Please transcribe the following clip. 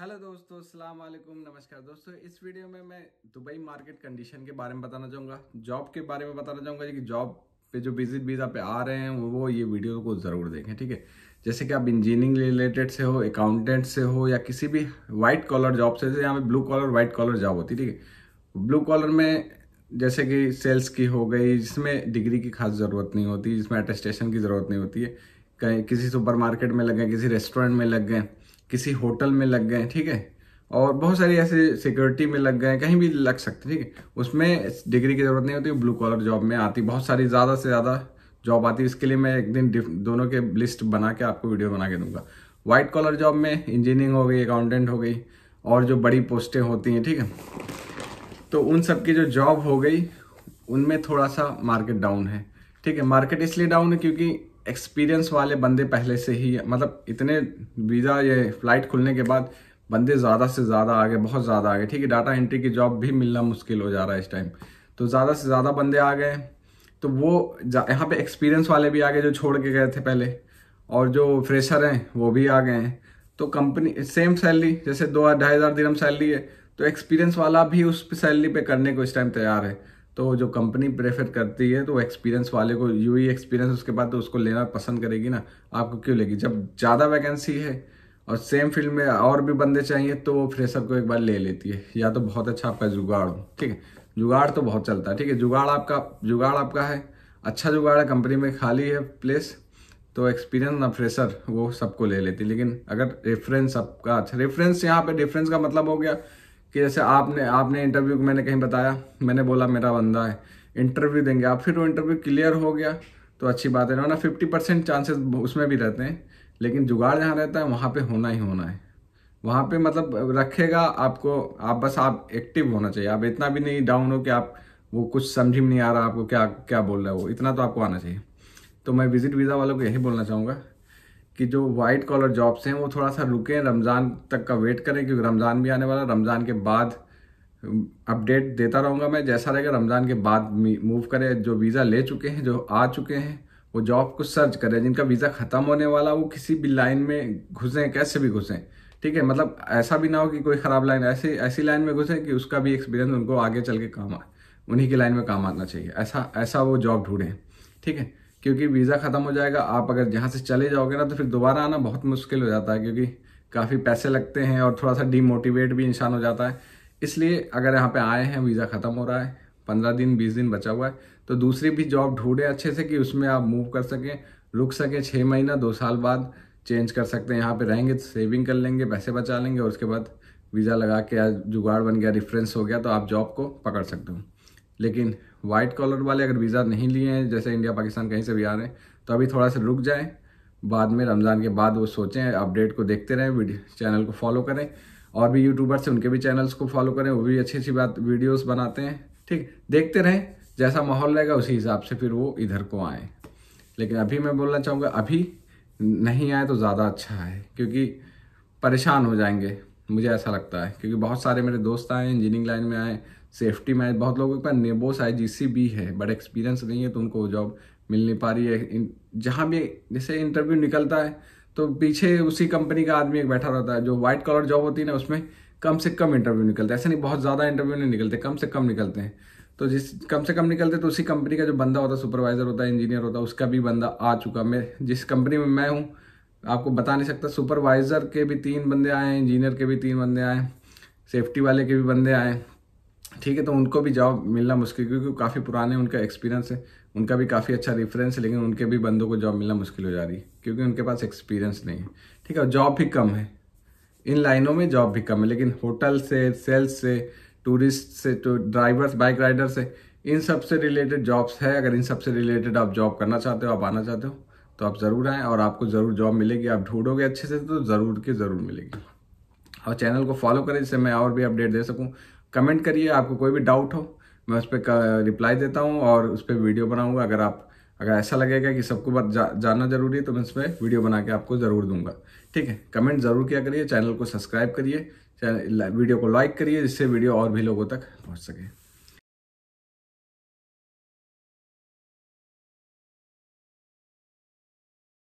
hello दोस्तों अस्सलाम वालेकुम नमस्कार दोस्तों इस वीडियो में मैं दुबई मार्केट कंडीशन के बारे में बताना चाहूँगा जॉब के बारे में बताना चाहूँगा कि जॉब पे जो विजिट वीज़ा पे आ रहे हैं वो ये वीडियो को ज़रूर देखें ठीक है जैसे कि आप इंजीनियरिंग रिलेटेड से हो अकाउंटेंट से हो या किसी भी वाइट कॉलर जॉब से जैसे यहाँ पे blue collar white collar job होती है ठीक है ब्लू कॉलर में जैसे कि सेल्स की हो गई जिसमें डिग्री की खास ज़रूरत नहीं होती जिसमें अटेस्टेशन की ज़रूरत नहीं होती है कहीं किसी सुपर मार्केट में लग गए किसी रेस्टोरेंट में लग गए किसी होटल में लग गए ठीक है और बहुत सारी ऐसे सिक्योरिटी में लग गए कहीं भी लग सकते ठीक है उसमें डिग्री की ज़रूरत नहीं होती ब्लू कॉलर जॉब में आती बहुत सारी ज़्यादा से ज़्यादा जॉब आती है इसके लिए मैं एक दिन दोनों के लिस्ट बना के आपको वीडियो बना के दूंगा वाइट कॉलर जॉब में इंजीनियरिंग हो गई अकाउंटेंट हो गई और जो बड़ी पोस्टें होती हैं ठीक है तो उन सब की जो जॉब हो गई उनमें थोड़ा सा मार्केट डाउन है ठीक है मार्केट इसलिए डाउन है क्योंकि एक्सपीरियंस वाले बंदे पहले से ही मतलब इतने वीज़ा ये फ्लाइट खुलने के बाद बंदे ज़्यादा से ज़्यादा आ गए बहुत ज़्यादा आ गए ठीक है डाटा एंट्री की जॉब भी मिलना मुश्किल हो जा रहा है इस टाइम तो ज़्यादा से ज़्यादा बंदे आ गए तो वो यहाँ पे एक्सपीरियंस वाले भी आ गए जो छोड़ के गए थे पहले और जो फ्रेशर हैं वो भी आ गए हैं तो कंपनी सेम सैलरी जैसे दो ढाई हज़ार दिन सैलरी है तो एक्सपीरियंस वाला भी उस सैलरी पे करने को इस टाइम तैयार है तो जो कंपनी प्रेफर करती है तो एक्सपीरियंस वाले को यू ही एक्सपीरियंस उसके बाद तो उसको लेना पसंद करेगी ना आपको क्यों लेगी जब ज़्यादा वैकेंसी है और सेम फील्ड में और भी बंदे चाहिए तो वो फ्रेशर को एक बार ले लेती है या तो बहुत अच्छा आपका जुगाड़ हो ठीक है जुगाड़ तो बहुत चलता है ठीक है जुगाड़ आपका जुगाड़ आपका है अच्छा जुगाड़ है कंपनी में खाली है प्लेस तो एक्सपीरियंस ना फ्रेशर वो सबको ले लेती लेकिन अगर रेफरेंस आपका अच्छा रेफरेंस यहाँ पे रेफरेंस का मतलब हो गया कि जैसे आपने आपने इंटरव्यू को मैंने कहीं बताया मैंने बोला मेरा बंदा है इंटरव्यू देंगे आप फिर वो इंटरव्यू क्लियर हो गया तो अच्छी बात है वरना फिफ्टी परसेंट चांसेस उसमें भी रहते हैं लेकिन जुगाड़ जहाँ रहता है वहाँ पे होना ही होना है वहाँ पे मतलब रखेगा आपको आप बस आप एक्टिव होना चाहिए आप इतना भी नहीं डाउन हो कि आप वो कुछ समझ में नहीं आ रहा आपको क्या क्या बोल रहा है वो इतना तो आपको आना चाहिए तो मैं विजिट वीज़ा वालों को यही बोलना चाहूँगा कि जो वाइट कॉलर जॉब्स हैं वो थोड़ा सा रुकें रमज़ान तक का वेट करें क्योंकि रमज़ान भी आने वाला रमज़ान के बाद अपडेट um, देता रहूँगा मैं जैसा रहेगा रमज़ान के बाद मूव करें जो वीज़ा ले चुके हैं जो आ चुके हैं वो जॉब को सर्च करें जिनका वीज़ा ख़त्म होने वाला वो किसी भी लाइन में घुसें कैसे भी घुसें ठीक है मतलब ऐसा भी ना हो कि कोई ख़राब लाइन ऐसी ऐसी लाइन में घुसें कि उसका भी एक्सपीरियंस उनको आगे चल के काम आए उन्हीं की लाइन में काम आना चाहिए ऐसा ऐसा वो जॉब ढूंढें ठीक है क्योंकि वीज़ा ख़त्म हो जाएगा आप अगर यहाँ से चले जाओगे ना तो फिर दोबारा आना बहुत मुश्किल हो जाता है क्योंकि काफ़ी पैसे लगते हैं और थोड़ा सा डीमोटिवेट भी इंसान हो जाता है इसलिए अगर यहाँ पे आए हैं वीज़ा ख़त्म हो रहा है पंद्रह दिन बीस दिन बचा हुआ है तो दूसरी भी जॉब ढूंढे अच्छे से कि उसमें आप मूव कर सकें रुक सकें छः महीना दो साल बाद चेंज कर सकते हैं यहाँ पर रहेंगे तो सेविंग कर लेंगे पैसे बचा लेंगे और उसके बाद वीज़ा लगा के जुगाड़ बन गया रिफ्रेंस हो गया तो आप जॉब को पकड़ सकते हो लेकिन वाइट कॉलर वाले अगर वीज़ा नहीं लिए हैं जैसे इंडिया पाकिस्तान कहीं से भी आ रहे हैं तो अभी थोड़ा सा रुक जाएँ बाद में रमज़ान के बाद वो सोचें अपडेट को देखते रहें चैनल को फॉलो करें और भी यूट्यूबर्स हैं उनके भी चैनल्स को फॉलो करें वो भी अच्छी अच्छी बात वीडियोस बनाते हैं ठीक देखते रहें जैसा माहौल रहेगा उसी हिसाब से फिर वो इधर को आए लेकिन अभी मैं बोलना चाहूँगा अभी नहीं आए तो ज़्यादा अच्छा है क्योंकि परेशान हो जाएंगे मुझे ऐसा लगता है क्योंकि बहुत सारे मेरे दोस्त आए इंजीनियरिंग लाइन में आए सेफ्टी में बहुत लोगों के पास नेबोस आई जी भी है बट एक्सपीरियंस नहीं है तो उनको जॉब मिल नहीं पा रही है जहाँ भी जैसे इंटरव्यू निकलता है तो पीछे उसी कंपनी का आदमी एक बैठा रहता है जो वाइट कलर जॉब होती है ना उसमें कम से कम इंटरव्यू निकलते हैं ऐसे नहीं बहुत ज़्यादा इंटरव्यू नहीं निकलते कम से कम निकलते हैं तो जिस कम से कम निकलते तो उसी कंपनी का जो बंदा होता है सुपरवाइजर होता है इंजीनियर होता है उसका भी बंदा आ चुका मैं जिस कंपनी में मैं हूँ आपको बता नहीं सकता सुपरवाइज़र के भी तीन बंदे आए हैं इंजीनियर के भी तीन बंदे आए सेफ्टी वाले के भी बंदे आए ठीक है तो उनको भी जॉब मिलना मुश्किल क्योंकि काफ़ी पुराने उनका एक्सपीरियंस है उनका भी काफ़ी अच्छा रेफरेंस है लेकिन उनके भी बंदों को जॉब मिलना मुश्किल हो जा रही है क्योंकि उनके पास एक्सपीरियंस नहीं है ठीक है जॉब भी कम है इन लाइनों में जॉब भी कम है लेकिन होटल से सेल्स से टूरिस्ट से तो ड्राइवर्स बाइक राइडर से इन सब से रिलेटेड जॉब्स है अगर इन सब से रिलेटेड आप जॉब करना चाहते हो आप आना चाहते हो तो आप ज़रूर आएँ और आपको ज़रूर जॉब मिलेगी आप ढूंढोगे अच्छे से तो ज़रूर के ज़रूर मिलेगी और चैनल को फॉलो करें जिससे मैं और भी अपडेट दे सकूँ कमेंट करिए आपको कोई भी डाउट हो मैं उस पर रिप्लाई देता हूँ और उस पर वीडियो बनाऊँगा अगर आप अगर ऐसा लगेगा कि सबको बात जा, जानना जरूरी है तो मैं इस पर वीडियो बना के आपको ज़रूर दूंगा ठीक है कमेंट ज़रूर किया करिए चैनल को सब्सक्राइब करिए वीडियो को लाइक करिए जिससे वीडियो और भी लोगों तक पहुँच सके